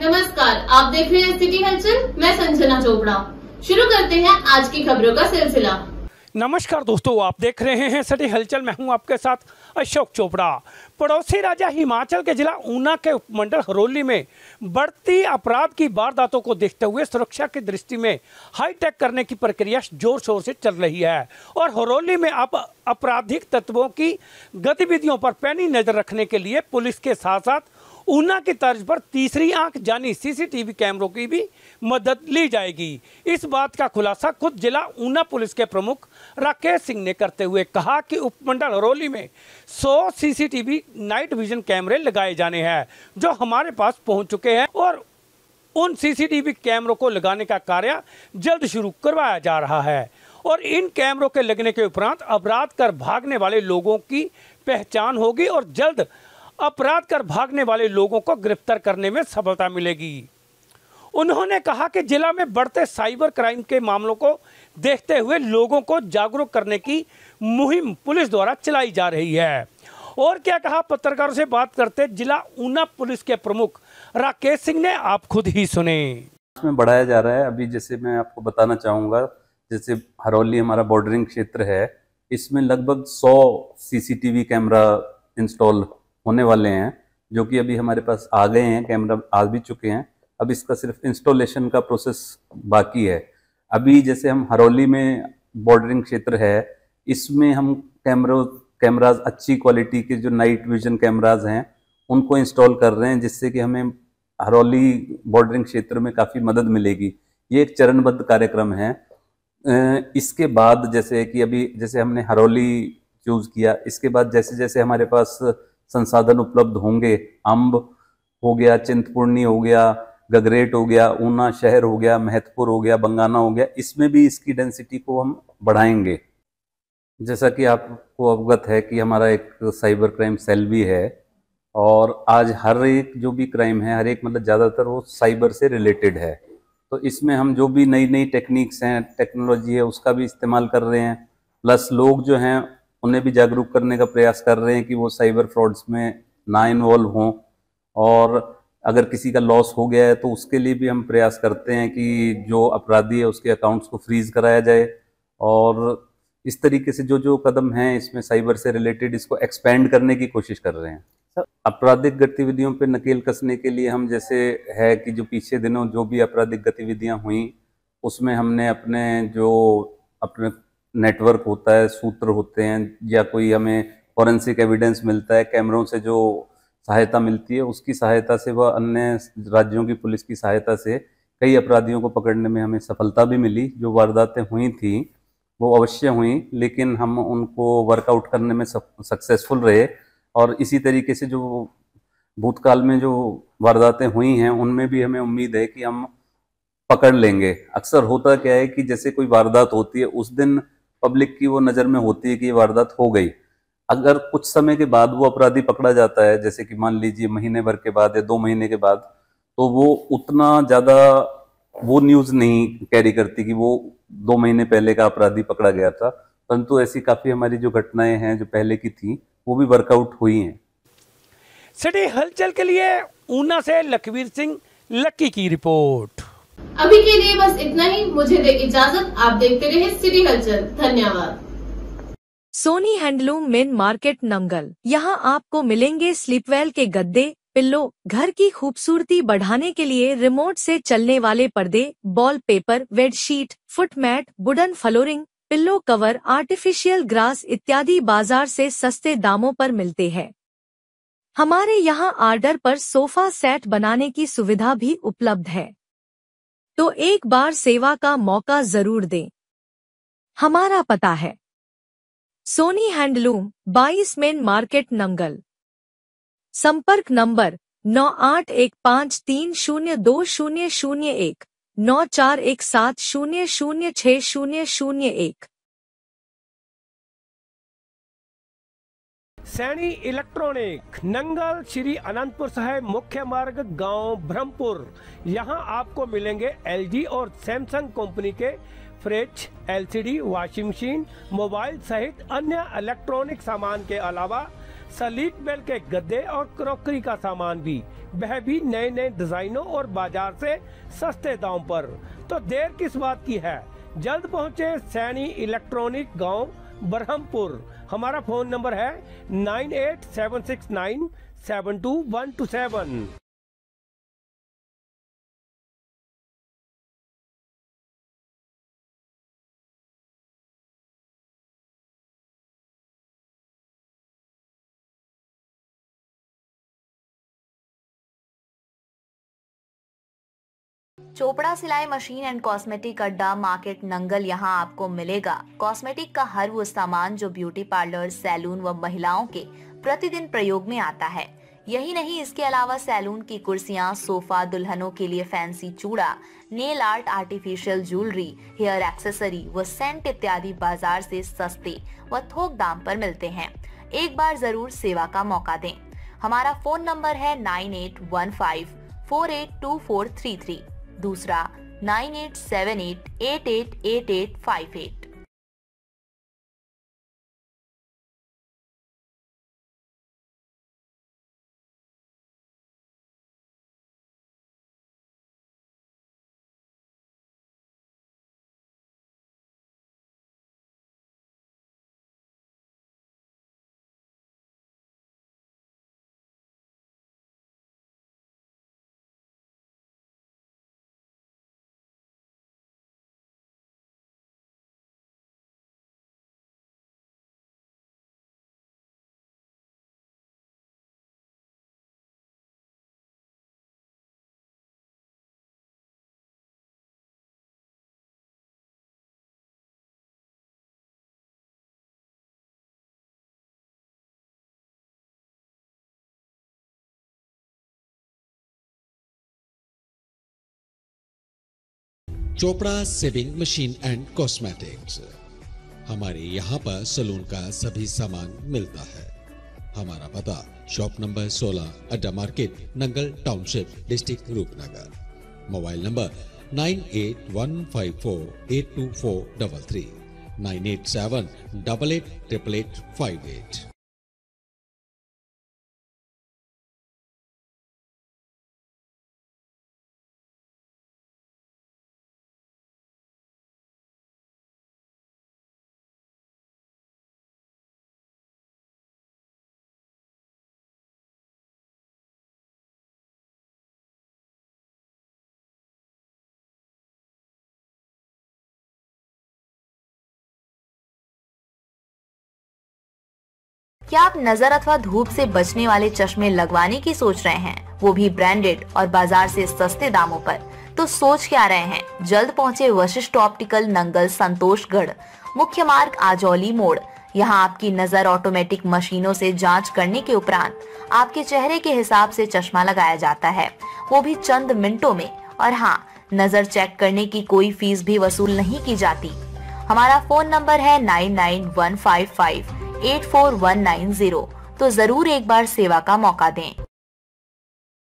नमस्कार आप देख रहे हैं सिटी हलचल मैं संजना चोपड़ा शुरू करते हैं आज की खबरों का सिलसिला नमस्कार दोस्तों आप देख रहे हैं सटी हलचल मैं हूं आपके साथ अशोक चोपड़ा पड़ोसी राजा हिमाचल के जिला ऊना के उपमंडल हरोली में बढ़ती अपराध की वारदातों को देखते हुए सुरक्षा की दृष्टि में हाईटेक करने की प्रक्रिया जोर शोर से चल रही है और हरोली में अब अपराधिक तत्वों की गतिविधियों पर पैनी नजर रखने के लिए पुलिस के साथ साथ ऊना की तर्ज पर तीसरी आंख यानी सीसीटीवी कैमरों की भी मदद ली जाएगी इस बात का खुलासा खुद जिला ऊना पुलिस के प्रमुख राकेश सिंह ने करते हुए कहा कि उपमंडल हरोली में 100 सीसीटीवी नाइट विजन कैमरे लगाए जाने हैं जो हमारे पास पहुंच चुके हैं और उन सीसीटीवी कैमरों को लगाने का कार्य जल्द शुरू करवाया जा रहा है और इन कैमरों के लगने के उपरांत अपराध कर भागने वाले लोगों की पहचान होगी और जल्द अपराध कर भागने वाले लोगों को गिरफ्तार करने में सफलता मिलेगी उन्होंने कहा कि जिला में बढ़ते साइबर क्राइम के मामलों को देखते हुए लोगों को जागरूक करने की मुहिम पुलिस द्वारा चलाई जा रही है और क्या कहा पत्रकारों से बात करते जिला ऊना पुलिस के प्रमुख राकेश सिंह ने आप खुद ही सुने इसमें बढ़ाया जा रहा है अभी जैसे मैं आपको बताना चाहूंगा जैसे हरौली हमारा बॉर्डरिंग क्षेत्र है इसमें लगभग 100 सीसीटीवी कैमरा इंस्टॉल होने वाले हैं जो कि अभी हमारे पास आ गए हैं कैमरा आ भी चुके हैं अब इसका सिर्फ इंस्टॉलेशन का प्रोसेस बाकी है अभी जैसे हम हरौली में बॉर्डरिंग क्षेत्र है इसमें हम कैमरों कैमराज अच्छी क्वालिटी के जो नाइट विजन कैमराज हैं उनको इंस्टॉल कर रहे हैं जिससे कि हमें हरौली बॉर्डरिंग क्षेत्र में काफ़ी मदद मिलेगी ये एक चरणबद्ध कार्यक्रम है इसके बाद जैसे कि अभी जैसे हमने हरौली चूज़ किया इसके बाद जैसे जैसे हमारे पास संसाधन उपलब्ध होंगे अम्ब हो गया चिंतपूर्णी हो गया गगरेट हो गया ऊना शहर हो गया महतपुर हो गया बंगाना हो गया इसमें भी इसकी डेंसिटी को हम बढ़ाएंगे जैसा कि आपको अवगत है कि हमारा एक साइबर क्राइम सेल भी है और आज हर एक जो भी क्राइम है हर एक मतलब ज़्यादातर वो साइबर से रिलेटेड है तो इसमें हम जो भी नई नई टेक्निक्स हैं टेक्नोलॉजी है उसका भी इस्तेमाल कर रहे हैं प्लस लोग जो हैं उन्हें भी जागरूक करने का प्रयास कर रहे हैं कि वो साइबर फ्रॉड्स में ना इन्वॉल्व हों और अगर किसी का लॉस हो गया है तो उसके लिए भी हम प्रयास करते हैं कि जो अपराधी है उसके अकाउंट्स को फ्रीज कराया जाए और इस तरीके से जो जो कदम हैं इसमें साइबर से रिलेटेड इसको एक्सपेंड करने की कोशिश कर रहे हैं आपराधिक गतिविधियों पर नकेल कसने के लिए हम जैसे है कि जो पीछे दिनों जो भी आपराधिक गतिविधियां हुई उसमें हमने अपने जो अपने नेटवर्क होता है सूत्र होते हैं या कोई हमें फॉरेंसिक एविडेंस मिलता है कैमरों से जो सहायता मिलती है उसकी सहायता से वह अन्य राज्यों की पुलिस की सहायता से कई अपराधियों को पकड़ने में हमें सफलता भी मिली जो वारदातें हुई थी वो अवश्य हुई लेकिन हम उनको वर्कआउट करने में सक्सेसफुल रहे और इसी तरीके से जो भूतकाल में जो वारदातें हुई हैं उनमें भी हमें उम्मीद है कि हम पकड़ लेंगे अक्सर होता क्या है कि जैसे कोई वारदात होती है उस दिन पब्लिक की वो नज़र में होती है कि ये वारदात हो गई अगर कुछ समय के बाद वो अपराधी पकड़ा जाता है जैसे कि मान लीजिए महीने भर के बाद या दो महीने के बाद तो वो उतना ज़्यादा वो न्यूज़ नहीं कैरी करती कि वो दो महीने पहले का अपराधी पकड़ा गया था परंतु ऐसी काफ़ी हमारी जो घटनाएं हैं जो पहले की थी वो भी वर्कआउट हुई हैं सटी हलचल के लिए ऊना से लखवीर सिंह लक्की की रिपोर्ट अभी के लिए बस इतना ही मुझे दे इजाजत आप देखते रहे सिटी हलचल धन्यवाद Soni handloom main market Nangal यहाँ आपको मिलेंगे स्लीपवेल के गद्दे पिल्लो घर की खूबसूरती बढ़ाने के लिए रिमोट से चलने वाले पर्दे wallpaper bedsheet footmat wooden flooring pillow cover artificial grass इत्यादि बाजार से सस्ते दामों पर मिलते हैं हमारे यहाँ आर्डर पर सोफा सेट बनाने की सुविधा भी उपलब्ध है तो एक बार सेवा का मौका जरूर दें हमारा पता है Soni handloom 22 main market Nangal संपर्क नंबर नौ आठ एक पाँच तीन शून्य दो शून्य शून्य एक नौ चार एक सात शून्य शून्य छः शून्य शून्य एक सैनी इलेक्ट्रॉनिक नंगल श्री अनंतपुर साहेब मुख्य मार्ग गांव ब्रह्मपुर यहां आपको मिलेंगे एलजी और सैमसंग कंपनी के fridge LCD washing machine mobile सहित अन्य इलेक्ट्रॉनिक सामान के अलावा सलीट बेल के गद्दे और क्रॉकरी का सामान भी वह भी नए नए डिजाइनों और बाजार से सस्ते दाम पर तो देर किस बात की है जल्द पहुँचे सैनी इलेक्ट्रॉनिक गाँव बरहमपुर हमारा फ़ोन नंबर है nine eight seven six nine seven two one two seven Chopra सिलाई machine and cosmetic Adda market Nangal यहां आपको मिलेगा कॉस्मेटिक का हर वो सामान जो ब्यूटी पार्लर सैलून व महिलाओं के प्रतिदिन प्रयोग में आता है यही नहीं इसके अलावा सैलून की कुर्सियां, सोफा दुल्हनों के लिए फैंसी चूड़ा nail art artificial jewellery hair accessory व सेंट इत्यादि बाजार से सस्ते व थोक दाम पर मिलते हैं एक बार जरूर सेवा का मौका दें हमारा फोन नंबर है nine eight one five four eight two four three three दूसरा nine eight seven eight eight eight eight eight five eight Chopra sewing machine and cosmetics हमारे यहाँ पर सलून का सभी सामान मिलता है हमारा पता shop number 16 Adda market Nangal township district Rupnagar mobile number 9815482433 987888858 क्या आप नजर अथवा धूप से बचने वाले चश्मे लगवाने की सोच रहे हैं वो भी ब्रांडेड और बाजार से सस्ते दामों पर तो सोच क्या रहे हैं जल्द पहुंचे वशिष्ठ ऑप्टिकल नंगल संतोषगढ़ मुख्य मार्ग आजौली मोड़ यहाँ आपकी नजर ऑटोमेटिक मशीनों से जांच करने के उपरांत आपके चेहरे के हिसाब से चश्मा लगाया जाता है वो भी चंद मिनटों में और हाँ नजर चेक करने की कोई फीस भी वसूल नहीं की जाती हमारा फोन नंबर है nine nine one five five zero तो जरूर एक बार सेवा का मौका दें